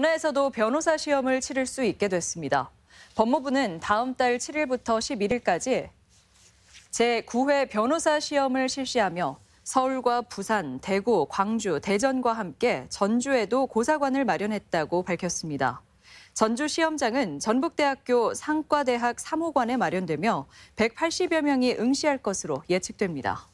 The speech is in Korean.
분야에서도 변호사 시험을 치를 수 있게 됐습니다. 법무부는 다음 달 7일부터 11일까지 제9회 변호사 시험을 실시하며 서울과 부산, 대구, 광주, 대전과 함께 전주에도 고사관을 마련했다고 밝혔습니다. 전주 시험장은 전북대학교 상과대학 3호관에 마련되며 180여 명이 응시할 것으로 예측됩니다.